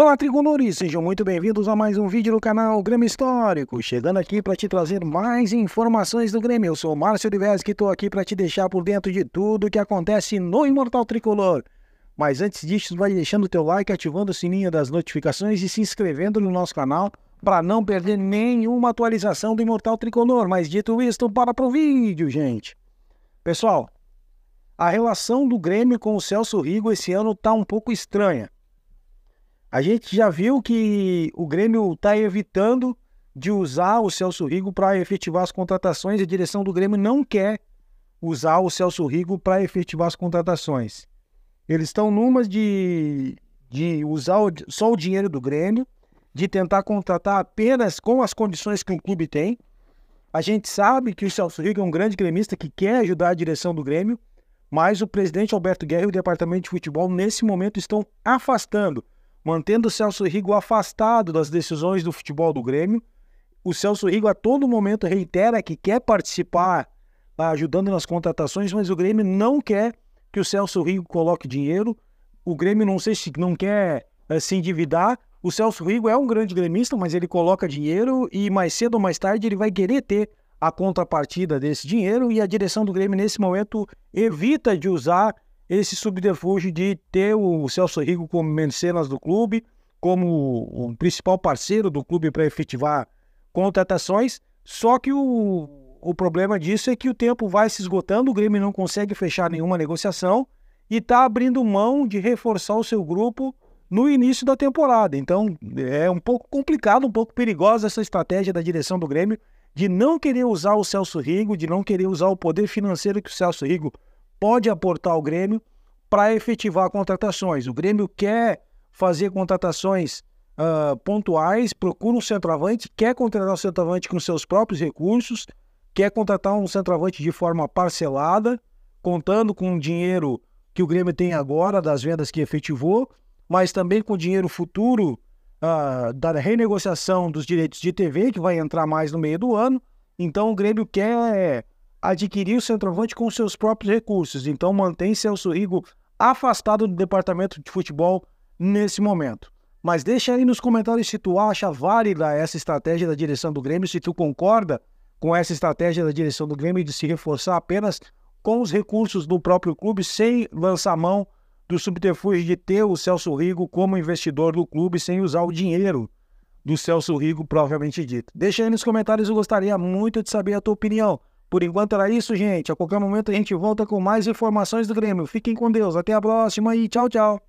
Olá, tricolores! Sejam muito bem-vindos a mais um vídeo do canal Grêmio Histórico. Chegando aqui para te trazer mais informações do Grêmio. Eu sou Márcio Vélez que estou aqui para te deixar por dentro de tudo que acontece no Imortal Tricolor. Mas antes disso, vai deixando o teu like, ativando o sininho das notificações e se inscrevendo no nosso canal para não perder nenhuma atualização do Imortal Tricolor. Mas dito isto, para pro vídeo, gente. Pessoal, a relação do Grêmio com o Celso Rigo esse ano tá um pouco estranha. A gente já viu que o Grêmio está evitando de usar o Celso Rigo para efetivar as contratações. A direção do Grêmio não quer usar o Celso Rigo para efetivar as contratações. Eles estão numa de, de usar o, só o dinheiro do Grêmio, de tentar contratar apenas com as condições que o clube tem. A gente sabe que o Celso Rigo é um grande gremista que quer ajudar a direção do Grêmio, mas o presidente Alberto Guerra e o departamento de futebol, nesse momento, estão afastando mantendo o Celso Rigo afastado das decisões do futebol do Grêmio. O Celso Rigo a todo momento reitera que quer participar, tá ajudando nas contratações, mas o Grêmio não quer que o Celso Rigo coloque dinheiro. O Grêmio não sei se não quer é, se endividar. O Celso Rigo é um grande gremista, mas ele coloca dinheiro e mais cedo ou mais tarde ele vai querer ter a contrapartida desse dinheiro e a direção do Grêmio nesse momento evita de usar esse subterfúgio de ter o Celso Rigo como mencenas do clube, como o principal parceiro do clube para efetivar contratações. Só que o, o problema disso é que o tempo vai se esgotando, o Grêmio não consegue fechar nenhuma negociação e está abrindo mão de reforçar o seu grupo no início da temporada. Então é um pouco complicado, um pouco perigosa essa estratégia da direção do Grêmio de não querer usar o Celso Rigo, de não querer usar o poder financeiro que o Celso Rigo pode aportar ao Grêmio para efetivar contratações. O Grêmio quer fazer contratações uh, pontuais, procura um centroavante, quer contratar um centroavante com seus próprios recursos, quer contratar um centroavante de forma parcelada, contando com o dinheiro que o Grêmio tem agora das vendas que efetivou, mas também com o dinheiro futuro uh, da renegociação dos direitos de TV, que vai entrar mais no meio do ano. Então o Grêmio quer adquirir o centroavante com seus próprios recursos. Então mantém Celso Rigo afastado do departamento de futebol nesse momento. Mas deixa aí nos comentários se tu acha válida essa estratégia da direção do Grêmio, se tu concorda com essa estratégia da direção do Grêmio de se reforçar apenas com os recursos do próprio clube, sem lançar mão do subterfúgio de ter o Celso Rigo como investidor do clube, sem usar o dinheiro do Celso Rigo, provavelmente dito. Deixa aí nos comentários, eu gostaria muito de saber a tua opinião. Por enquanto era isso, gente. A qualquer momento a gente volta com mais informações do Grêmio. Fiquem com Deus. Até a próxima e tchau, tchau.